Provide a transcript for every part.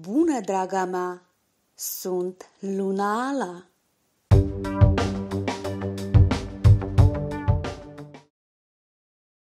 Bună, draga mea! Sunt Luna Ala!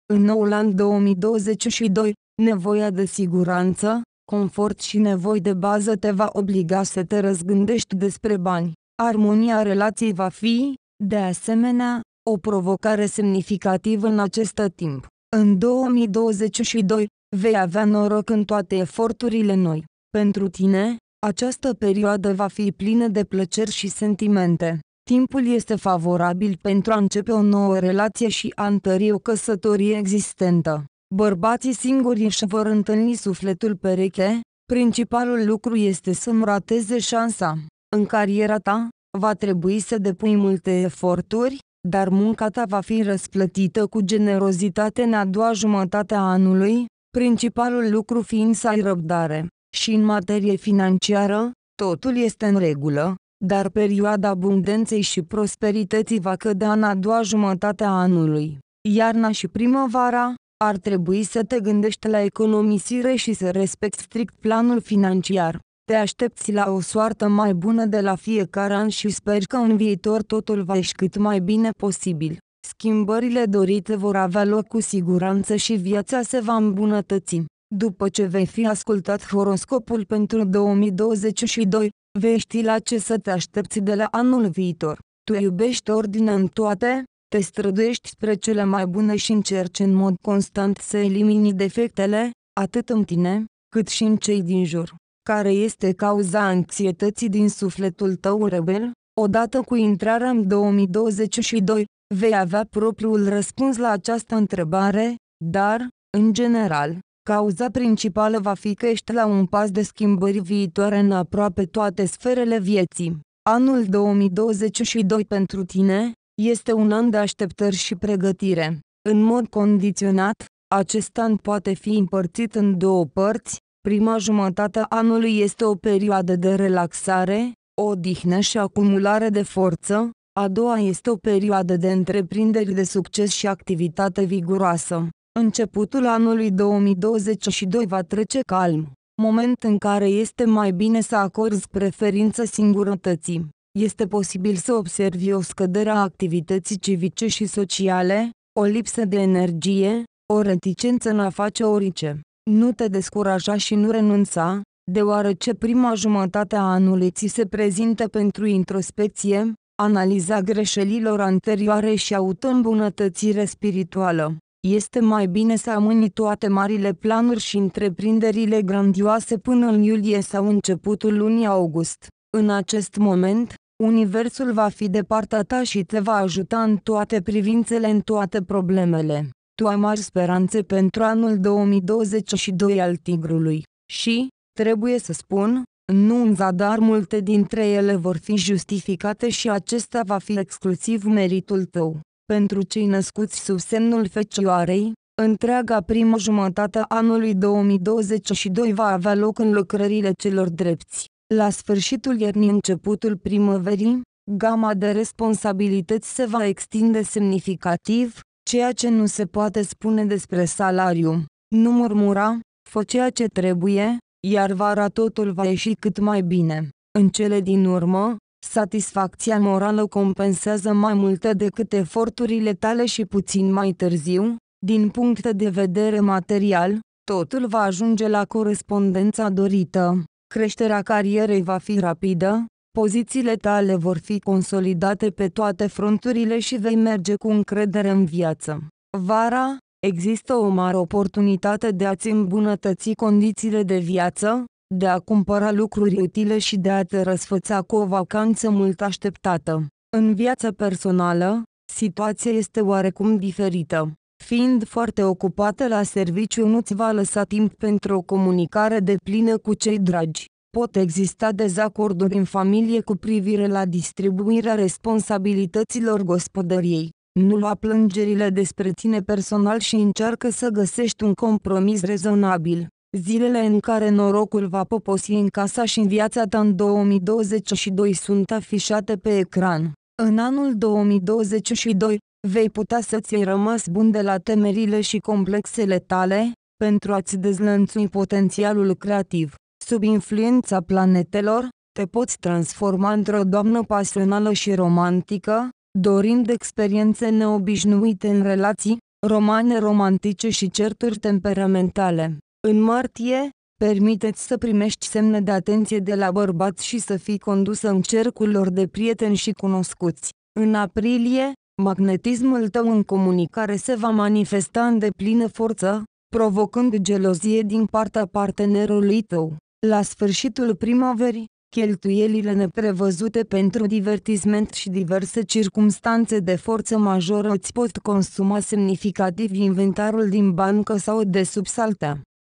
În noul an 2022, nevoia de siguranță, confort și nevoi de bază te va obliga să te răzgândești despre bani. Armonia relației va fi, de asemenea, o provocare semnificativă în acest timp. În 2022, vei avea noroc în toate eforturile noi. Pentru tine, această perioadă va fi plină de plăceri și sentimente. Timpul este favorabil pentru a începe o nouă relație și a întări o căsătorie existentă. Bărbații singuri își vor întâlni sufletul pereche, principalul lucru este să rateze șansa. În cariera ta, va trebui să depui multe eforturi, dar munca ta va fi răsplătită cu generozitate în a doua jumătate a anului, principalul lucru fiind să ai răbdare și în materie financiară, totul este în regulă, dar perioada abundenței și prosperității va cădea în a doua jumătate a anului. Iarna și primăvara, ar trebui să te gândești la economisire și să respecti strict planul financiar. Te aștepți la o soartă mai bună de la fiecare an și speri că în viitor totul va ieși cât mai bine posibil. Schimbările dorite vor avea loc cu siguranță și viața se va îmbunătăți. După ce vei fi ascultat horoscopul pentru 2022, vei ști la ce să te aștepți de la anul viitor. Tu iubești ordine în toate, te străduiești spre cele mai bune și încerci în mod constant să elimini defectele, atât în tine, cât și în cei din jur. Care este cauza anxietății din sufletul tău rebel? Odată cu intrarea în 2022, vei avea propriul răspuns la această întrebare, dar, în general, Cauza principală va fi că ești la un pas de schimbări viitoare în aproape toate sferele vieții. Anul 2022 pentru tine este un an de așteptări și pregătire. În mod condiționat, acest an poate fi împărțit în două părți. Prima jumătate a anului este o perioadă de relaxare, odihnă și acumulare de forță, a doua este o perioadă de întreprinderi de succes și activitate viguroasă. Începutul anului 2022 va trece calm, moment în care este mai bine să acorzi preferință singurătății. Este posibil să observi o scădere a activității civice și sociale, o lipsă de energie, o reticență în a face orice. Nu te descuraja și nu renunța, deoarece prima jumătate a anului ți se prezintă pentru introspecție, analiza greșelilor anterioare și auto-îmbunătățire spirituală. Este mai bine să amâni toate marile planuri și întreprinderile grandioase până în iulie sau începutul lunii august. În acest moment, Universul va fi de partea ta și te va ajuta în toate privințele, în toate problemele. Tu ai mari speranțe pentru anul 2022 al Tigrului. Și, trebuie să spun, nu în zadar multe dintre ele vor fi justificate și acesta va fi exclusiv meritul tău. Pentru cei născuți sub semnul fecioarei, întreaga primă jumătate a anului 2022 va avea loc în lucrările celor drepți. La sfârșitul iernii începutul primăverii, gama de responsabilități se va extinde semnificativ, ceea ce nu se poate spune despre salariu. Nu murmura, fă ceea ce trebuie, iar vara totul va ieși cât mai bine. În cele din urmă, Satisfacția morală compensează mai multe decât eforturile tale și puțin mai târziu, din punct de vedere material, totul va ajunge la corespondența dorită. Creșterea carierei va fi rapidă, pozițiile tale vor fi consolidate pe toate fronturile și vei merge cu încredere în viață. Vara, există o mare oportunitate de a-ți îmbunătăți condițiile de viață, de a cumpăra lucruri utile și de a te răsfăța cu o vacanță mult așteptată. În viața personală, situația este oarecum diferită. Fiind foarte ocupată la serviciu nu-ți va lăsa timp pentru o comunicare de plină cu cei dragi. Pot exista dezacorduri în familie cu privire la distribuirea responsabilităților gospodăriei. Nu lua plângerile despre tine personal și încearcă să găsești un compromis rezonabil. Zilele în care norocul va poposi în casa și în viața ta în 2022 sunt afișate pe ecran. În anul 2022, vei putea să-ți ai rămas bun de la temerile și complexele tale, pentru a-ți dezlănțui potențialul creativ. Sub influența planetelor, te poți transforma într-o doamnă pasională și romantică, dorind experiențe neobișnuite în relații, romane romantice și certuri temperamentale. În martie, permiteți să primești semne de atenție de la bărbați și să fii condusă în cercul lor de prieteni și cunoscuți. În aprilie, magnetismul tău în comunicare se va manifesta în deplină forță, provocând gelozie din partea partenerului tău. La sfârșitul primăverii, cheltuielile neprevăzute pentru divertisment și diverse circumstanțe de forță majoră îți pot consuma semnificativ inventarul din bancă sau de sub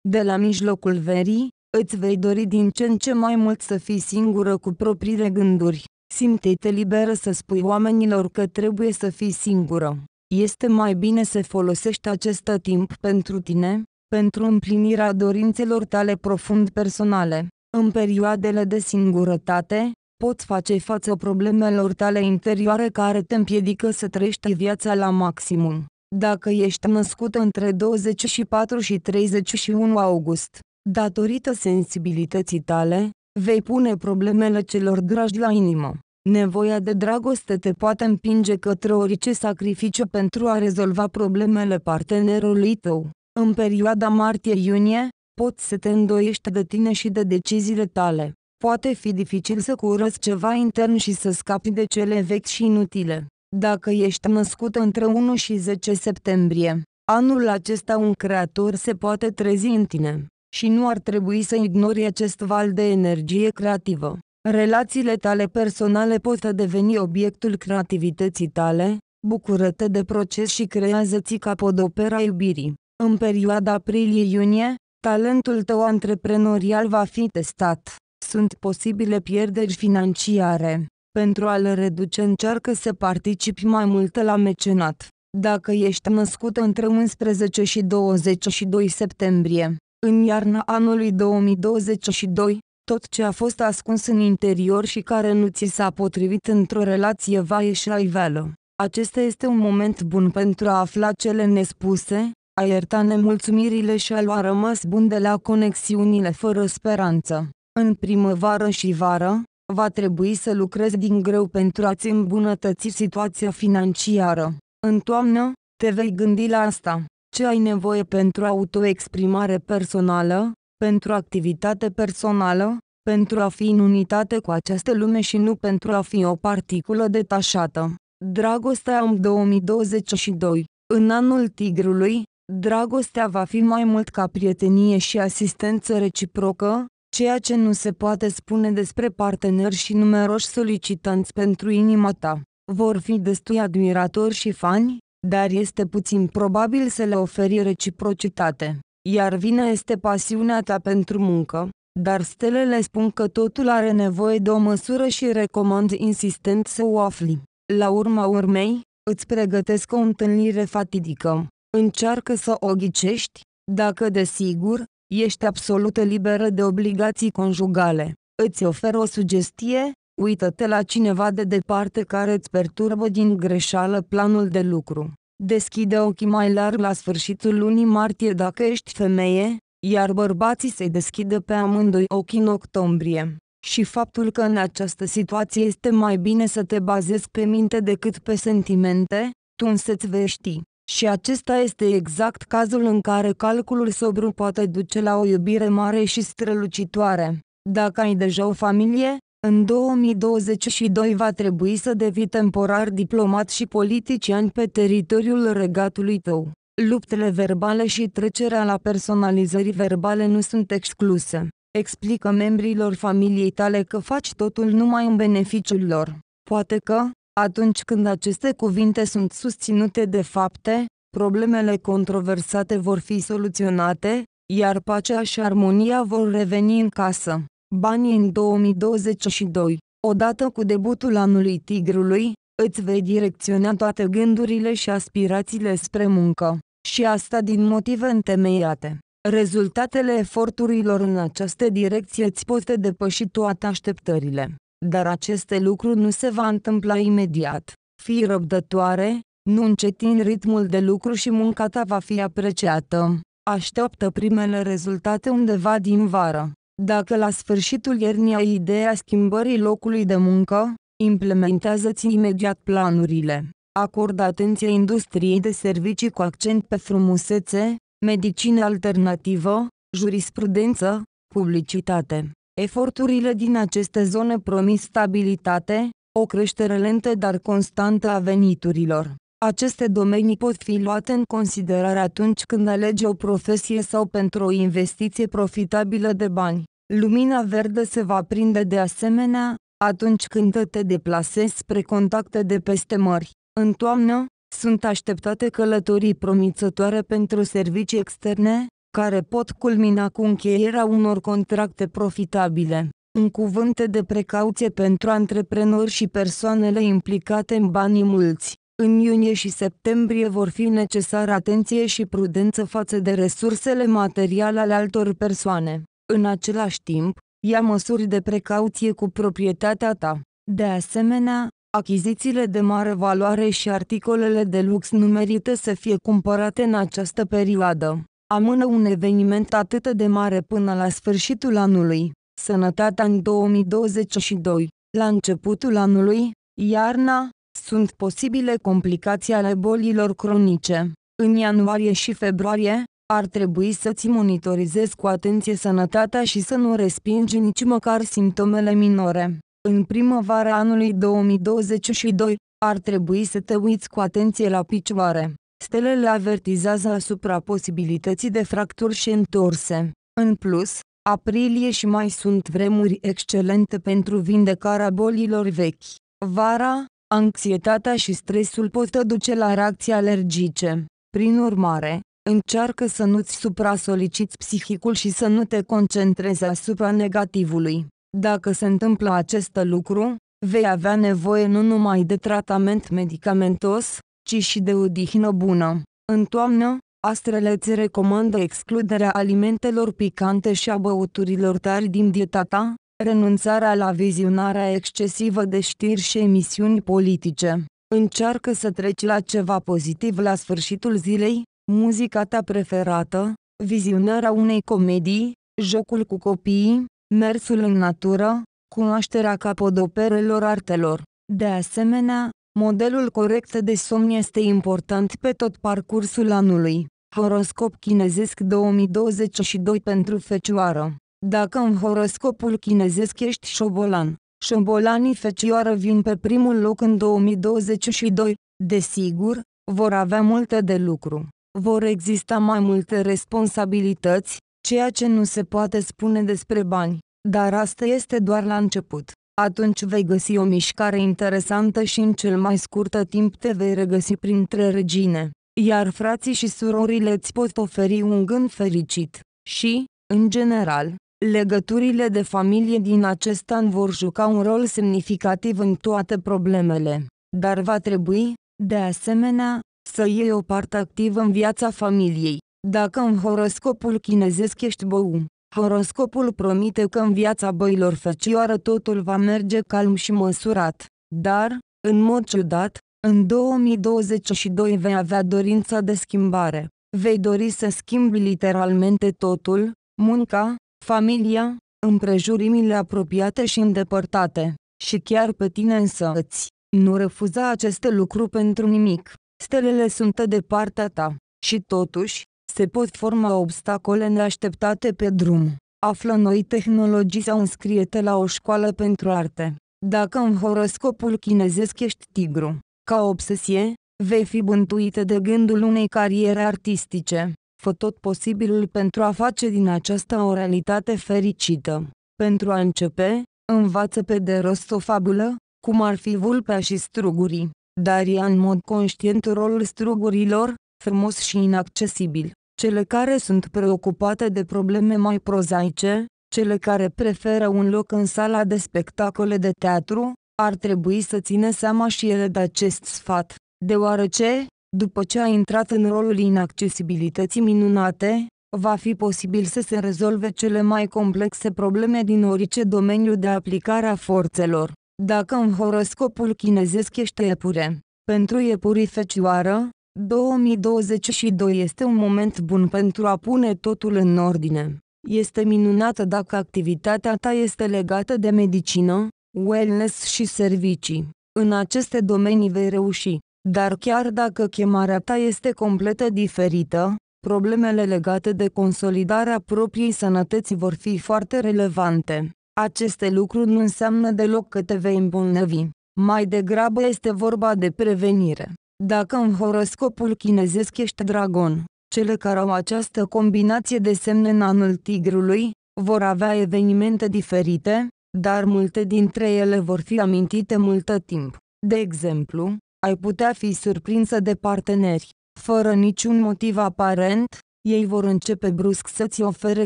de la mijlocul verii, îți vei dori din ce în ce mai mult să fii singură cu propriile gânduri. Simte-te liberă să spui oamenilor că trebuie să fii singură. Este mai bine să folosești acest timp pentru tine, pentru împlinirea dorințelor tale profund personale. În perioadele de singurătate, poți face față problemelor tale interioare care te împiedică să trăiești viața la maximum dacă ești născut între 24 și 31 august, datorită sensibilității tale, vei pune problemele celor dragi la inimă. Nevoia de dragoste te poate împinge către orice sacrificiu pentru a rezolva problemele partenerului tău. În perioada martie-iunie, poți să te îndoiești de tine și de deciziile tale. Poate fi dificil să curăți ceva intern și să scapi de cele vechi și inutile. Dacă ești născut între 1 și 10 septembrie, anul acesta un creator se poate trezi în tine și nu ar trebui să ignori acest val de energie creativă. Relațiile tale personale pot deveni obiectul creativității tale, bucură-te de proces și creează-ți capodopera iubirii. În perioada aprilie-iunie, talentul tău antreprenorial va fi testat. Sunt posibile pierderi financiare. Pentru a le reduce încearcă să participi mai mult la mecenat. Dacă ești născut între 11 și 22 septembrie, în iarna anului 2022, tot ce a fost ascuns în interior și care nu ți s-a potrivit într-o relație va ieși la iveală. Acesta este un moment bun pentru a afla cele nespuse, a ierta nemulțumirile și a lua rămas bun de la conexiunile fără speranță. În primăvară și vară, Va trebui să lucrezi din greu pentru a-ți îmbunătăți situația financiară. În toamnă, te vei gândi la asta. Ce ai nevoie pentru autoexprimare personală, pentru activitate personală, pentru a fi în unitate cu această lume și nu pentru a fi o particulă detașată. Dragostea am 2022. În anul tigrului, dragostea va fi mai mult ca prietenie și asistență reciprocă, ceea ce nu se poate spune despre parteneri și numeroși solicitanți pentru inima ta. Vor fi destui admiratori și fani, dar este puțin probabil să le oferi reciprocitate. Iar vina este pasiunea ta pentru muncă, dar stelele spun că totul are nevoie de o măsură și recomand insistent să o afli. La urma urmei, îți pregătesc o întâlnire fatidică. Încearcă să o ghicești, dacă desigur, Ești absolut liberă de obligații conjugale. Îți ofer o sugestie? Uită-te la cineva de departe care îți perturbă din greșeală planul de lucru. Deschide ochii mai larg la sfârșitul lunii martie dacă ești femeie, iar bărbații se deschidă pe amândoi ochii în octombrie. Și faptul că în această situație este mai bine să te bazezi pe minte decât pe sentimente, tu însă-ți vei ști. Și acesta este exact cazul în care calculul sobru poate duce la o iubire mare și strălucitoare. Dacă ai deja o familie, în 2022 va trebui să devii temporar diplomat și politician pe teritoriul regatului tău. Luptele verbale și trecerea la personalizări verbale nu sunt excluse. Explică membrilor familiei tale că faci totul numai în beneficiul lor. Poate că, atunci când aceste cuvinte sunt susținute de fapte, problemele controversate vor fi soluționate, iar pacea și armonia vor reveni în casă. Banii în 2022 Odată cu debutul anului tigrului, îți vei direcționa toate gândurile și aspirațiile spre muncă, și asta din motive întemeiate. Rezultatele eforturilor în această direcție îți pot depăși toate așteptările. Dar aceste lucruri nu se va întâmpla imediat. Fii răbdătoare, nu încetin ritmul de lucru și munca ta va fi apreciată. Așteaptă primele rezultate undeva din vară. Dacă la sfârșitul iernii ai ideea schimbării locului de muncă, implementează-ți imediat planurile. Acordă atenție industriei de servicii cu accent pe frumusețe, medicină alternativă, jurisprudență, publicitate. Eforturile din aceste zone promis stabilitate, o creștere lentă dar constantă a veniturilor. Aceste domenii pot fi luate în considerare atunci când alege o profesie sau pentru o investiție profitabilă de bani. Lumina verde se va prinde de asemenea atunci când te deplasezi spre contacte de peste mări. În toamnă, sunt așteptate călătorii promițătoare pentru servicii externe, care pot culmina cu încheierea unor contracte profitabile. Un cuvânt de precauție pentru antreprenori și persoanele implicate în banii mulți. În iunie și septembrie vor fi necesară atenție și prudență față de resursele materiale ale altor persoane. În același timp, ia măsuri de precauție cu proprietatea ta. De asemenea, achizițiile de mare valoare și articolele de lux numerite să fie cumpărate în această perioadă amână un eveniment atât de mare până la sfârșitul anului. Sănătatea în 2022, la începutul anului, iarna, sunt posibile complicații ale bolilor cronice. În ianuarie și februarie, ar trebui să-ți monitorizezi cu atenție sănătatea și să nu respingi nici măcar simptomele minore. În primăvara anului 2022, ar trebui să te uiți cu atenție la picioare. Stelele avertizează asupra posibilității de fracturi și întorse. În plus, aprilie și mai sunt vremuri excelente pentru vindecarea bolilor vechi. Vara, anxietatea și stresul pot duce la reacții alergice. Prin urmare, încearcă să nu-ți supra-soliciți psihicul și să nu te concentrezi asupra negativului. Dacă se întâmplă acest lucru, vei avea nevoie nu numai de tratament medicamentos, ci și de odihnă bună. În toamnă, astrele îți recomandă excluderea alimentelor picante și a băuturilor tari din dieta ta, renunțarea la vizionarea excesivă de știri și emisiuni politice. Încearcă să treci la ceva pozitiv la sfârșitul zilei, muzica ta preferată, vizionarea unei comedii, jocul cu copiii, mersul în natură, cunoașterea capodoperelor artelor. De asemenea, Modelul corect de somn este important pe tot parcursul anului. Horoscop chinezesc 2022 pentru fecioară. Dacă în horoscopul chinezesc ești șobolan, șobolanii fecioară vin pe primul loc în 2022, desigur, vor avea multe de lucru. Vor exista mai multe responsabilități, ceea ce nu se poate spune despre bani, dar asta este doar la început atunci vei găsi o mișcare interesantă și în cel mai scurt timp te vei regăsi printre regine, iar frații și surorile îți pot oferi un gând fericit. Și, în general, legăturile de familie din acest an vor juca un rol semnificativ în toate problemele, dar va trebui, de asemenea, să iei o parte activă în viața familiei. Dacă în horoscopul chinezesc ești bău, Horoscopul promite că în viața băilor fecioară totul va merge calm și măsurat, dar, în mod ciudat, în 2022 vei avea dorința de schimbare. Vei dori să schimbi literalmente totul, munca, familia, împrejurimile apropiate și îndepărtate, și chiar pe tine îți. Nu refuza aceste lucruri pentru nimic. Stelele sunt de partea ta. Și totuși, se pot forma obstacole neașteptate pe drum. Află noi tehnologii sau înscrie-te la o școală pentru arte. Dacă în horoscopul chinezesc ești tigru, ca obsesie, vei fi bântuită de gândul unei cariere artistice. Fă tot posibilul pentru a face din aceasta o realitate fericită. Pentru a începe, învață pe de rost o fabulă, cum ar fi vulpea și strugurii, dar ea în mod conștient rolul strugurilor, frumos și inaccesibil cele care sunt preocupate de probleme mai prozaice, cele care preferă un loc în sala de spectacole de teatru, ar trebui să țină seama și ele de acest sfat, deoarece, după ce a intrat în rolul inaccesibilității minunate, va fi posibil să se rezolve cele mai complexe probleme din orice domeniu de aplicare a forțelor. Dacă în horoscopul chinezesc ești iepure, pentru iepurii fecioară, 2022 este un moment bun pentru a pune totul în ordine. Este minunată dacă activitatea ta este legată de medicină, wellness și servicii. În aceste domenii vei reuși, dar chiar dacă chemarea ta este completă diferită, problemele legate de consolidarea propriei sănătăți vor fi foarte relevante. Aceste lucruri nu înseamnă deloc că te vei îmbolnăvi. Mai degrabă este vorba de prevenire. Dacă în horoscopul chinezesc ești dragon, cele care au această combinație de semne în anul tigrului, vor avea evenimente diferite, dar multe dintre ele vor fi amintite multă timp. De exemplu, ai putea fi surprinsă de parteneri. Fără niciun motiv aparent, ei vor începe brusc să-ți ofere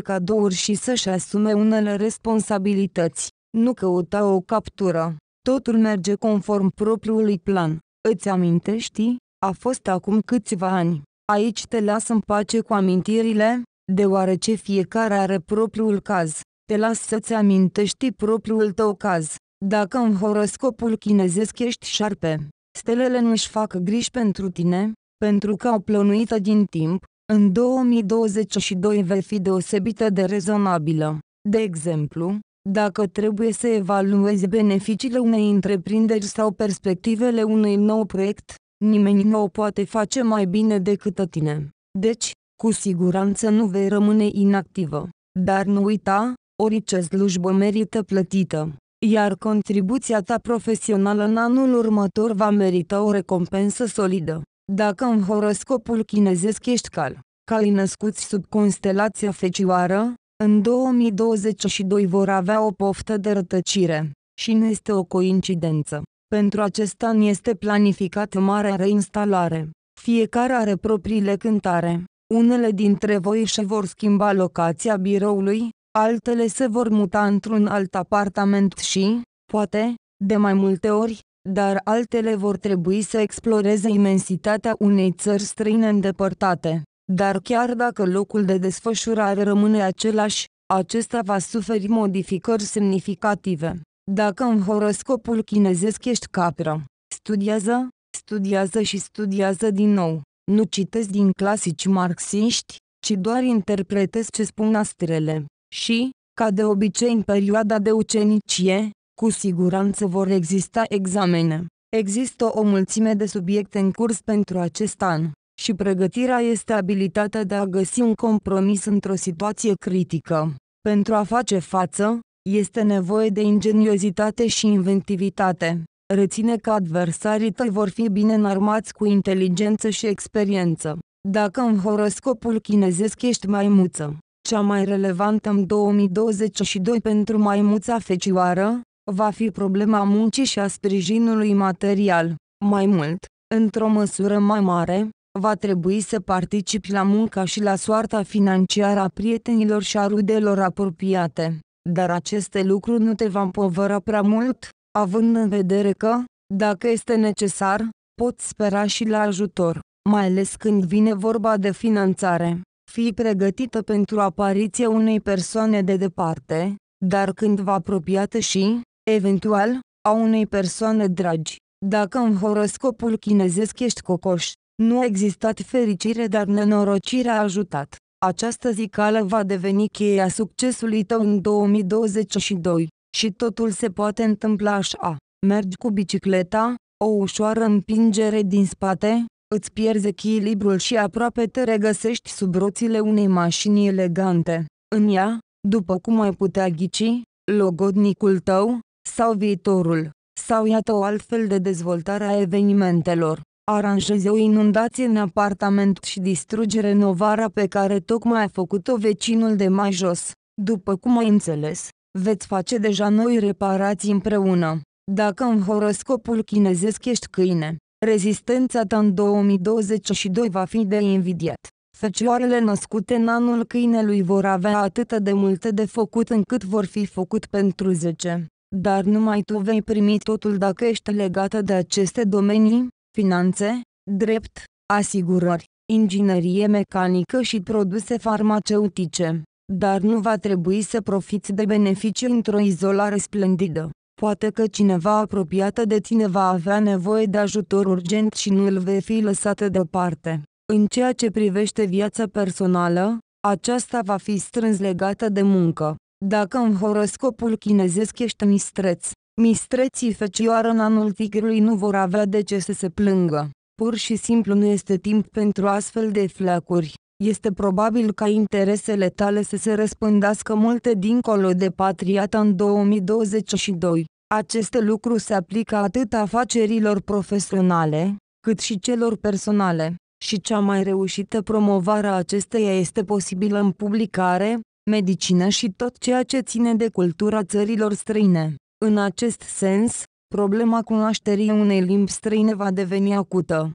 cadouri și să-și asume unele responsabilități. Nu căuta o captură. Totul merge conform propriului plan. Îți amintești? A fost acum câțiva ani. Aici te las în pace cu amintirile, deoarece fiecare are propriul caz. Te las să-ți amintești propriul tău caz. Dacă în horoscopul chinezesc ești șarpe, stelele nu-și fac griji pentru tine, pentru că au plănuită din timp, în 2022 vei fi deosebită de rezonabilă. De exemplu, dacă trebuie să evaluezi beneficiile unei întreprinderi sau perspectivele unui nou proiect, nimeni nu o poate face mai bine decât tine. Deci, cu siguranță nu vei rămâne inactivă. Dar nu uita, orice slujbă merită plătită, iar contribuția ta profesională în anul următor va merita o recompensă solidă. Dacă în horoscopul chinezesc ești cal, cali născuți sub constelația fecioară, în 2022 vor avea o poftă de rătăcire. Și nu este o coincidență. Pentru acest an este planificată marea reinstalare. Fiecare are propriile cântare. Unele dintre voi își vor schimba locația biroului, altele se vor muta într-un alt apartament și, poate, de mai multe ori, dar altele vor trebui să exploreze imensitatea unei țări străine îndepărtate dar chiar dacă locul de desfășurare rămâne același, acesta va suferi modificări semnificative. Dacă în horoscopul chinezesc ești capră, studiază, studiază și studiază din nou. Nu citesc din clasici marxiști, ci doar interpretez ce spun astrele. Și, ca de obicei în perioada de ucenicie, cu siguranță vor exista examene. Există o mulțime de subiecte în curs pentru acest an și pregătirea este abilitatea de a găsi un compromis într-o situație critică. Pentru a face față, este nevoie de ingeniozitate și inventivitate. Reține că adversarii tăi vor fi bine înarmați cu inteligență și experiență. Dacă în horoscopul chinezesc ești maimuță, cea mai relevantă în 2022 pentru maimuța fecioară, va fi problema muncii și a sprijinului material. Mai mult, într-o măsură mai mare, va trebui să participi la munca și la soarta financiară a prietenilor și a rudelor apropiate, dar aceste lucruri nu te va împovăra prea mult, având în vedere că, dacă este necesar, poți spera și la ajutor, mai ales când vine vorba de finanțare. Fii pregătită pentru apariția unei persoane de departe, dar când va apropiată și, eventual, a unei persoane dragi. Dacă în horoscopul chinezesc ești cocoș, nu a existat fericire, dar nenorocirea a ajutat. Această zicală va deveni cheia succesului tău în 2022 și totul se poate întâmpla așa. Mergi cu bicicleta, o ușoară împingere din spate, îți pierzi echilibrul și aproape te regăsești sub roțile unei mașini elegante. În ea, după cum ai putea ghici, logodnicul tău, sau viitorul, sau iată o altfel de dezvoltare a evenimentelor aranjeze o inundație în apartament și distruge renovarea pe care tocmai a făcut-o vecinul de mai jos. După cum ai înțeles, veți face deja noi reparații împreună. Dacă în horoscopul chinezesc ești câine, rezistența ta în 2022 va fi de invidiat. Fecioarele născute în anul câinelui vor avea atât de multe de făcut încât vor fi făcut pentru 10. Dar numai tu vei primi totul dacă ești legată de aceste domenii, finanțe, drept, asigurări, inginerie mecanică și produse farmaceutice, dar nu va trebui să profiți de beneficii într-o izolare splendidă. Poate că cineva apropiată de tine va avea nevoie de ajutor urgent și nu îl vei fi lăsată deoparte. În ceea ce privește viața personală, aceasta va fi strâns legată de muncă. Dacă în horoscopul chinezesc ești mistreț, Mistreții fecioară în anul tigrului nu vor avea de ce să se plângă. Pur și simplu nu este timp pentru astfel de flacuri. Este probabil ca interesele tale să se răspândească multe dincolo de patriata în 2022. Acest lucru se aplică atât afacerilor profesionale, cât și celor personale, și cea mai reușită promovare a acesteia este posibilă în publicare, medicină și tot ceea ce ține de cultura țărilor străine. În acest sens, problema cunoașterii unei limbi străine va deveni acută.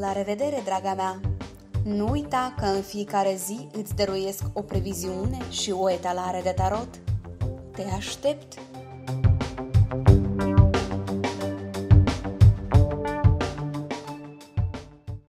La revedere, draga mea! Nu uita că în fiecare zi îți dăruiesc o previziune și o etalare de tarot. Te aștept!